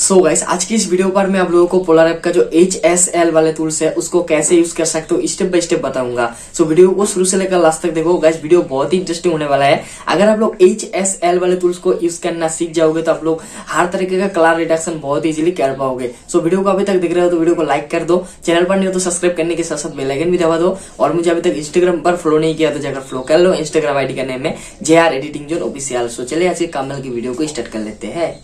सो so guys आज की इस वीडियो पर मैं आप लोगों को पोलर एप का जो एच एस एल वाले टूल्स है उसको कैसे यूज कर सकते हो स्टेप बाय स्टेप बताऊंगा सो so, वीडियो को शुरू से लेकर लास्ट तक देखो गाइस वीडियो बहुत ही इंटरेस्टिंग होने वाला है अगर आप लोग एच एस एल वाले टूल्स को यूज करना सीख जाओगे तो आप लोग हर तरीके का कलर रिडक्शन बहुत इजिली कर पाओगे सो so, वीडियो को अभी तक देख रहे हो तो वीडियो को लाइक कर दो चैनल पर नहीं हो तो सब्सक्राइब करने के साथ साथ बेलाइकन भी दबा दो और मुझे अभी तक इंस्टाग्राम पर फॉलो नहीं किया तो जाकर फॉलो कर लो इंस्टाग्राम आईडी का नेम है J R editing zone OPCR so चले आज कमल कामल की वीडियो को स्टार्ट कर लेते हैं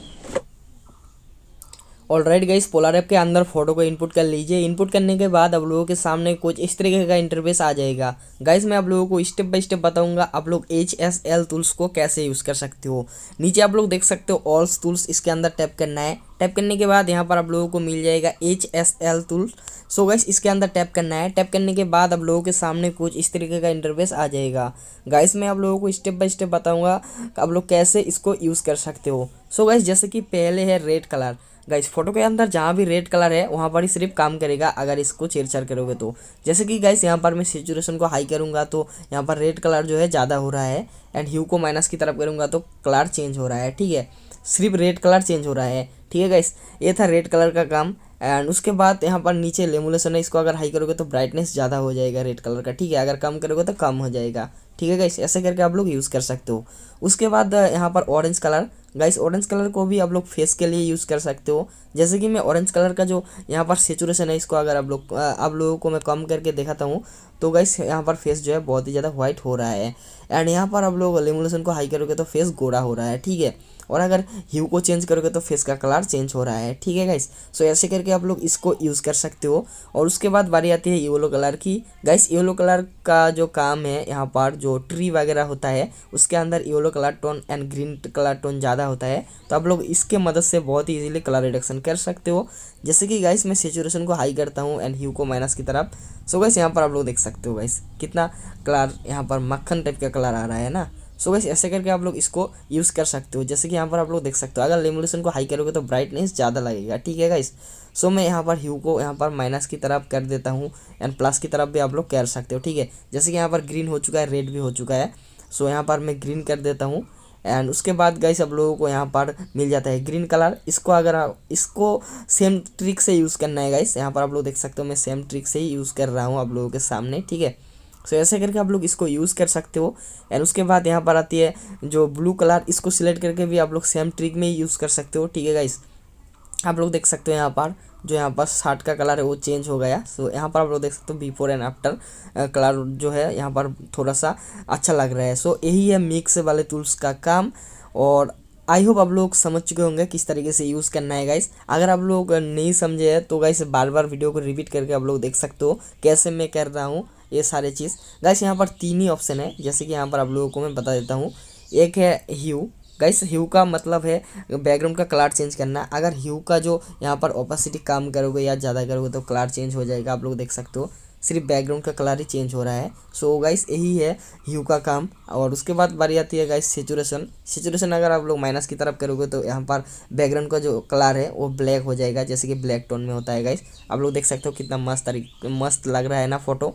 all right guys Polarr app के अंदर फोटो को इनपुट कर लीजिए इनपुट करने के बाद आप लोगों के सामने कुछ इस तरीके का इंटरफेस आ जाएगा गाइस मैं आप लोगों को स्टेप बाय स्टेप बताऊंगा आप लोग एच एस एल टूल्स को कैसे यूज़ कर सकते हो नीचे आप लोग देख सकते हो ऑल्स टूल्स इसके अंदर टैप करना है टैप करने के बाद यहाँ पर आप लोगों को मिल जाएगा H S L tools so guys इसके अंदर टैप करना है टैप करने के बाद आप लोगों के सामने कुछ इस तरीके का इंटरफेस आ जाएगा गाइस मैं आप लोगों को स्टेप बाय स्टेप बताऊंगा आप लोग कैसे इसको यूज़ कर सकते हो सो गाइस जैसे कि पहले है रेड कलर गाइस फोटो के अंदर जहाँ भी रेड कलर है वहाँ पर ही सिर्फ काम करेगा अगर इसको छेड़छाड़ करोगे तो जैसे कि गाइस यहाँ पर मैं सिचुएशन को हाई करूँगा तो यहाँ पर रेड कलर जो है ज़्यादा हो रहा है एंड ह्यू को माइनस की तरफ करूँगा तो कलर चेंज हो रहा है ठीक है सिर्फ रेड कलर चेंज हो रहा है ठीक है गाइस ये था रेड कलर का काम एंड उसके बाद यहाँ पर नीचे लेमुलेशन है इसको अगर हाई करोगे तो ब्राइटनेस ज़्यादा हो जाएगा रेड कलर का ठीक है अगर कम करोगे तो कम हो जाएगा ठीक है गाइस ऐसे करके आप लोग यूज़ कर सकते हो उसके बाद यहाँ पर orange colour guys orange colour को भी आप लोग फेस के लिए यूज़ कर सकते हो जैसे कि मैं ऑरेंज कलर का जो यहाँ पर सेचुरेशन है इसको अगर आप लोग आप लोगों को मैं कम करके दिखाता हूँ तो गाइस यहाँ पर फेस जो है बहुत ही ज़्यादा व्हाइट हो रहा है एंड यहाँ पर आप लोग लेमुलेशन को हाई करोगे तो फेस गोरा हो रहा है ठीक है और अगर ह्यू को चेंज करोगे तो फेस का कलर चेंज हो रहा है ठीक है गाइस सो ऐसे करके आप लोग इसको यूज़ कर सकते हो और उसके बाद बारी आती है येलो कलर की गाइस येलो कलर का जो काम है यहाँ पर जो ट्री वगैरह होता है उसके अंदर yellow colour tone and green colour tone ज़्यादा होता है तो आप लोग इसके मदद से बहुत ही ईजिली कलर रिडक्शन कर सकते हो जैसे कि गाइस मैं सेचुरेशन को हाई करता हूँ एंड ह्यू को माइनस की तरफ सो गाइस यहाँ पर आप लोग देख सकते हो गाइस कितना कलर यहाँ पर मक्खन टाइप का कलर आ रहा है ना सो so, बस ऐसे करके आप लोग इसको यूज़ कर सकते हो जैसे कि यहाँ पर आप लोग देख सकते हो अगर लेमुलेशन को हाई करोगे तो ब्राइटनेस ज़्यादा लगेगा ठीक है गाइस सो so, मैं यहाँ पर ह्यू को यहाँ पर माइनस की तरफ कर देता हूँ एंड प्लस की तरफ भी आप लोग कर सकते हो ठीक है जैसे कि यहाँ पर ग्रीन हो चुका है रेड भी हो चुका है सो so, यहाँ पर मैं ग्रीन कर देता हूँ एंड उसके बाद गाइस आप लोगों को यहाँ पर मिल जाता है ग्रीन कलर इसको अगर आप इसको सेम ट्रिक से यूज़ करना है गाइस यहाँ पर आप लोग देख सकते हो मैं सेम ट्रिक से ही यूज़ कर रहा हूँ आप लोगों के सामने ठीक है सो ऐसे करके आप लोग इसको यूज़ कर सकते हो एंड उसके बाद यहाँ पर आती है जो ब्लू कलर इसको सिलेक्ट करके भी आप लोग सेम ट्रिक में ही यूज़ कर सकते हो ठीक है गाइस आप लोग देख सकते हो यहाँ पर जो यहाँ पर शर्ट का कलर है वो चेंज हो गया सो so, यहाँ पर आप लोग देख सकते हो बिफोर एंड आफ्टर कलर जो है यहाँ पर थोड़ा सा अच्छा लग रहा है सो so, यही है मिक्स वाले टूल्स का काम और आई होप आप लोग समझ चुके होंगे किस तरीके से यूज़ करना है गाइस अगर आप लोग नहीं समझे हैं तो गाइस बार बार वीडियो को रिपीट करके आप लोग देख सकते हो कैसे मैं कर रहा हूँ ये सारे चीज़ गैस यहाँ पर तीन ही ऑप्शन है जैसे कि यहाँ पर आप लोगों को मैं बता देता हूँ एक है ह्यू गाइस ह्यू का मतलब है बैकग्राउंड का कलर चेंज करना अगर ह्यू का जो यहाँ पर ओपासिटी काम करोगे या ज़्यादा करोगे तो कलर चेंज हो जाएगा आप लोग देख सकते हो सिर्फ बैकग्राउंड का कलर ही चेंज हो रहा है सो so, गाइस यही है ह्यू का काम और उसके बाद बारी आती है गाइस सेचुरेशन सेचुरेशन अगर आप लोग माइनस की तरफ करोगे तो यहाँ पर बैकग्राउंड का जो कलर है वो ब्लैक हो जाएगा जैसे कि ब्लैक टोन में होता है गाइस आप लोग देख सकते हो कितना मस्त मस्त लग रहा है ना फोटो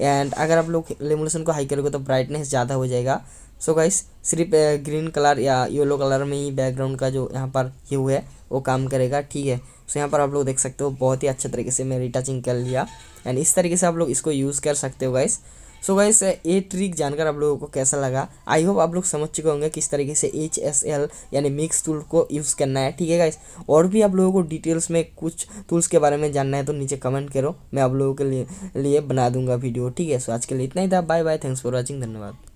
एंड अगर आप लोग लेमोलेशन को हाई करोगे तो ब्राइटनेस ज़्यादा हो जाएगा सो गाइस सिर्फ ग्रीन कलर या येलो कलर में ही बैकग्राउंड का जो यहाँ पर ह्यू है वो काम करेगा ठीक है सो so, यहाँ पर आप लोग देख सकते हो बहुत ही अच्छे तरीके से मैं रिटचिंग कर लिया एंड इस तरीके से आप लोग इसको यूज़ कर सकते हो गाइस सो so ये ट्रिक जानकर आप लोगों को कैसा लगा आई होप आप लोग समझ चुके होंगे किस तरीके से एच एस एल यानी मिक्स टूल को यूज़ करना है ठीक है गाइस और भी आप लोगों को डिटेल्स में कुछ टूल्स के बारे में जानना है तो नीचे कमेंट करो मैं आप लोगों के लिए लिए बना दूंगा वीडियो ठीक है सो आज के लिए इतना ही था bye bye thanks for watching धन्यवाद